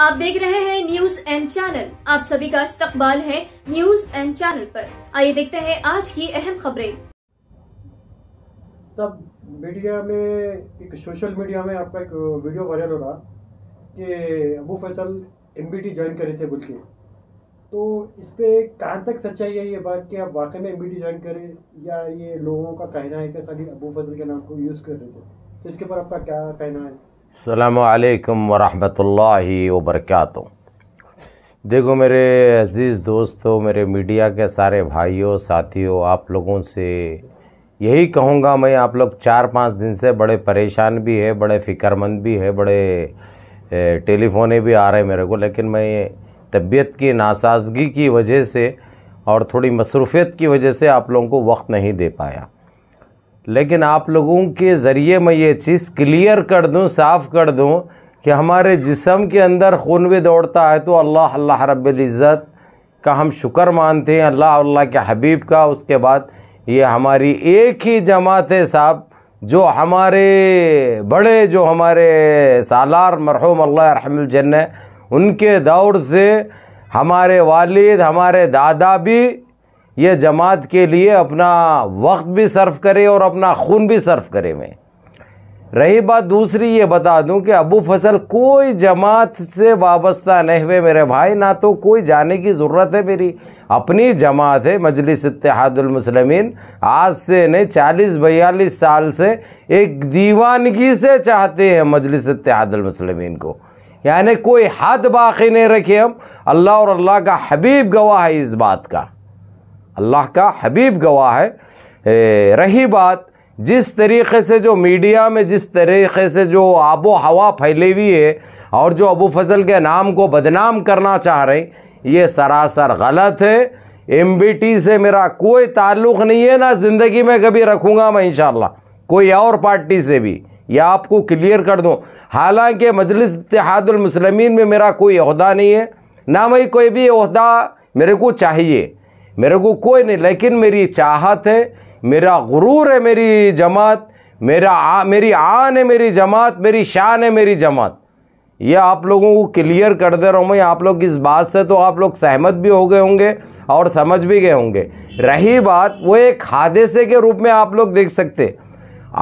आप देख रहे हैं न्यूज एंड चैनल आप सभी का इस्तकबाल है न्यूज एंड चैनल पर आइए देखते हैं आज की अहम खबरें सब मीडिया में एक सोशल मीडिया में आपका एक वीडियो वायरल हो रहा कि अबू फैसल एम ज्वाइन करे थे बोल के तो इस पर कहाँ तक सच्चाई है ये बात कि आप वाकई में एम ज्वाइन करें या ये लोगों का कहना है कि खाली अबू फजल के नाम को यूज़ कर रहे थे तो इसके ऊपर आपका क्या कहना है अल्लाम वरहमतुल्लाहि वबरकातु देखो मेरे अज़ीज़ दोस्तों मेरे मीडिया के सारे भाइयों साथियों आप लोगों से यही कहूँगा मैं आप लोग चार पाँच दिन से बड़े परेशान भी है बड़े फ़िक्रमंद भी है बड़े टेलीफोने भी आ रहे मेरे को लेकिन मैं तबीयत की नासाजगी की वजह से और थोड़ी मसरूफ़ियत की वजह से आप लोगों को वक्त नहीं दे पाया लेकिन आप लोगों के ज़रिए मैं ये चीज़ क्लियर कर दूँ साफ़ कर दूँ कि हमारे जिसम के अंदर खून भी दौड़ता है तो अल्लाह अल्लाह रब्ज़त का हम शुक्र मानते हैं अल्लाह अल्लाह के हबीब का उसके बाद ये हमारी एक ही जमात है साहब जो हमारे बड़े जो हमारे सालार मरहूम अल्लाह उनके दौर से हमारे वालिद हमारे दादा भी ये जमात के लिए अपना वक्त भी सर्फ करे और अपना खून भी सर्फ करे मैं रही बात दूसरी ये बता दूं कि अबू फसल कोई जमात से वाबस्ता नहीं हुए मेरे भाई ना तो कोई जाने की ज़रूरत है मेरी अपनी जमात है मजलिस इतिहादुलमसलमिन आज से नहीं चालीस बयालीस साल से एक दीवानगी से चाहते हैं मजलिस इतिहादुलमसलमिन को यानी कोई हद बाकी नहीं रखे हम अल्लाह और अल्लाह का हबीब गवाह है इस बात का अल्लाह का हबीब गवाह है ए, रही बात जिस तरीके से जो मीडिया में जिस तरीके से जो आबो हवा फैली हुई है और जो अबू फजल के नाम को बदनाम करना चाह रहे ये सरासर गलत है टी से मेरा कोई ताल्लुक़ नहीं है ना ज़िंदगी में कभी रखूँगा मैं इन कोई और पार्टी से भी यह आपको क्लियर कर दूँ हालांकि मजलिस इतिहादुलमसलमिन में मेरा कोई अहदा नहीं है ना मैं कोई भी अहदा मेरे को चाहिए मेरे को कोई नहीं लेकिन मेरी चाहत है मेरा गुरूर है मेरी जमात मेरा आ, मेरी आन है मेरी जमात मेरी शान है मेरी जमात ये आप लोगों को क्लियर कर दे रहा हूँ मैं आप लोग इस बात से तो आप लोग सहमत भी हो गए होंगे और समझ भी गए होंगे रही बात वो एक हादसे के रूप में आप लोग देख सकते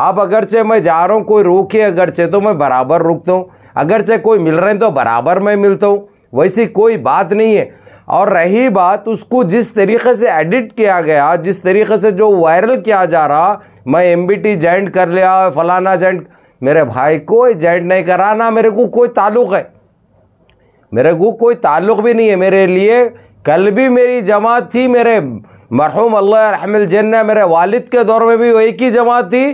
आप अगरचे मैं जा रहा हूँ कोई रोके अगरचे तो मैं बराबर रुकता हूँ अगरचे कोई मिल रहे हैं तो बराबर मैं मिलता हूँ वैसी कोई बात नहीं है और रही बात उसको जिस तरीके से एडिट किया गया जिस तरीके से जो वायरल किया जा रहा मैं एम बी टी जॉइंट कर लिया फलाना जॉइंट मेरे भाई को जॉइंट नहीं कराना मेरे को कोई ताल्लुक है मेरे को कोई ताल्लुक भी नहीं है मेरे लिए कल भी मेरी जमात थी मेरे मरहूम अल्लाह जन्न मेरे वालिद के दौर में भी वही की जमात थी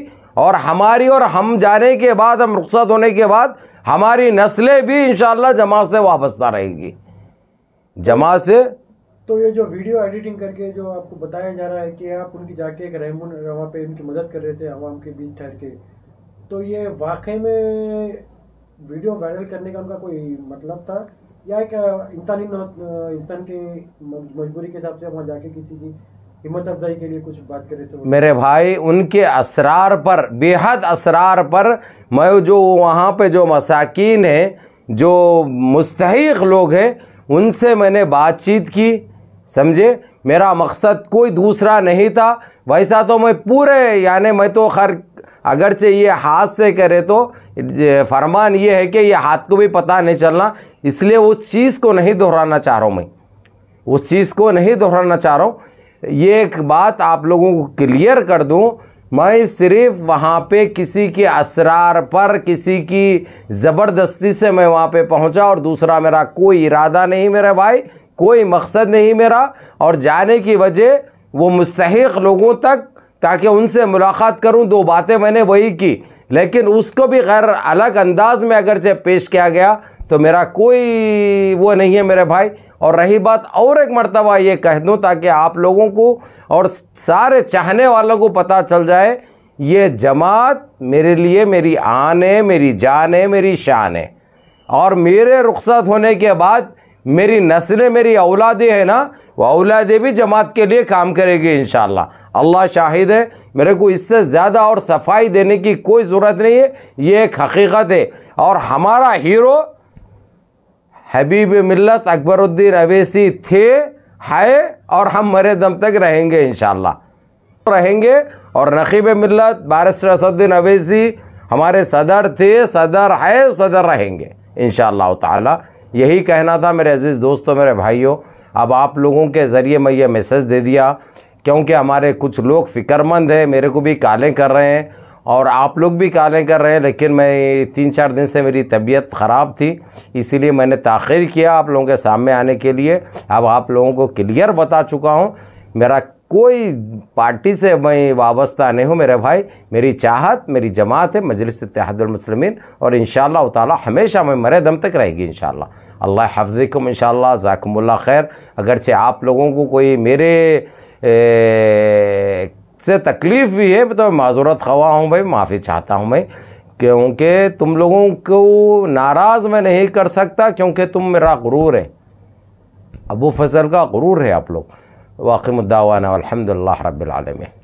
और हमारी और हम जाने के बाद हम रुख्सत होने के बाद हमारी नस्लें भी इन जमात से ना रहेगी जमा से तो ये जो वीडियो एडिटिंग करके जो आपको बताया जा रहा है कि आप उनकी जाके एक रहमुन वहाँ पे उनकी मदद कर रहे थे आवाम के बीच ठहर के तो ये वाकई में वीडियो वायरल करने का उनका कोई मतलब था या एक इंसानी इंसान के मजबूरी के हिसाब से वहाँ जाके किसी की हिम्मत अफजाई के लिए कुछ बात कर रहे थे मेरे भाई उनके असरार पर बेहद असरार पर मैं जो वहाँ पे जो मसाकिन है जो मुस्तक लोग हैं उनसे मैंने बातचीत की समझे मेरा मकसद कोई दूसरा नहीं था वैसा तो मैं पूरे यानी मैं तो खैर अगरचे ये हाथ से करे तो फरमान ये है कि ये हाथ को भी पता नहीं चलना इसलिए उस चीज़ को नहीं दोहराना चाह रहा हूँ मैं उस चीज़ को नहीं दोहराना चाह रहा हूँ ये एक बात आप लोगों को क्लियर कर दूँ मैं सिर्फ वहाँ पे किसी के असरार पर किसी की ज़बरदस्ती से मैं वहाँ पे पहुँचा और दूसरा मेरा कोई इरादा नहीं मेरा भाई कोई मकसद नहीं मेरा और जाने की वजह वो मुस्तक लोगों तक ताकि उनसे मुलाकात करूँ दो बातें मैंने वही की लेकिन उसको भी गैर अलग अंदाज में अगरचे पेश किया गया तो मेरा कोई वो नहीं है मेरे भाई और रही बात और एक मरतबा ये कह दूँ ताकि आप लोगों को और सारे चाहने वालों को पता चल जाए ये जमात मेरे लिए मेरी आन है मेरी जान है मेरी शान है और मेरे रुख्सत होने के बाद मेरी नस्लें मेरी औलादे हैं ना वह औलादे भी जमात के लिए काम करेगी इन अल्लाह शाहिद है मेरे को इससे ज़्यादा और सफाई देने की कोई ज़रूरत नहीं है ये एक हकीकत है और हमारा हीरो हबीब मिलत अकबरुद्दीन अवेसी थे है और हम मरे दम तक रहेंगे इन रहेंगे और नकीब मिलत बारिश रसुद्दीन अवेसी हमारे सदर थे सदर है सदर रहेंगे इन ताला यही कहना था मेरे अजीज़ दोस्तों मेरे भाइयों अब आप लोगों के ज़रिए मैं ये मैसेज दे दिया क्योंकि हमारे कुछ लोग फ़िक्रमंद हैं मेरे को भी कालें कर रहे हैं और आप लोग भी कहने कर रहे हैं लेकिन मैं तीन चार दिन से मेरी तबीयत ख़राब थी इसीलिए मैंने तखिर किया आप लोगों के सामने आने के लिए अब आप लोगों को क्लियर बता चुका हूँ मेरा कोई पार्टी से मैं वाबस्ता नहीं हूँ मेरे भाई मेरी चाहत मेरी जमात है मजलिस इतिहादमसलमिन और इन ताला हमेशा मैं मरे दम तक रहेगी इन अल्लाह हफ्जुम इन शाकुमल्ला खैर अगरचे आप लोगों को कोई मेरे ए, से तकलीफ़ भी है तो माजूरत खवा हूँ भाई माफ़ी चाहता हूँ मैं क्योंकि तुम लोगों को नाराज़ मैं नहीं कर सकता क्योंकि तुम मेरा गुरूर है अबू फसल का गुरूर है आप लोग वाक़ मुद्दावाना अलहमदिल्ला रबालमी